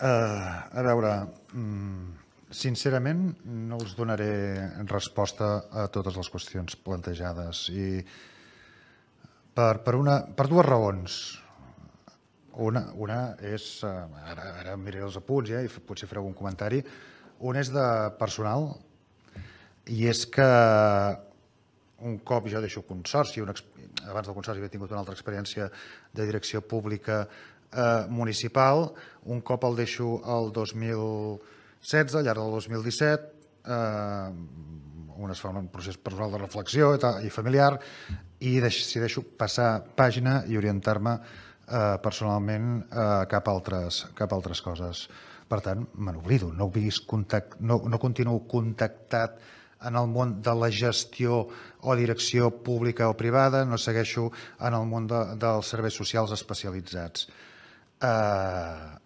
Uh, a veure, mm, sincerament no us donaré resposta a totes les qüestions plantejades i per, per, una, per dues raons. Una, una és, eh, ara, ara miraré els apunts ja, i potser faré algun comentari, una és de personal i és que un cop jo deixo consorci, un, abans del consorci he tingut una altra experiència de direcció pública eh, municipal, un cop el deixo el 2016, al llarg del 2017, eh, on es fa un procés personal de reflexió i familiar, i decideixo passar pàgina i orientar-me eh, personalment eh, cap altres, cap altres coses. Per tant, me n'oblido, no, contact, no, no continuo contactat en el món de la gestió o direcció pública o privada, no segueixo en el món de, dels serveis socials especialitzats. 呃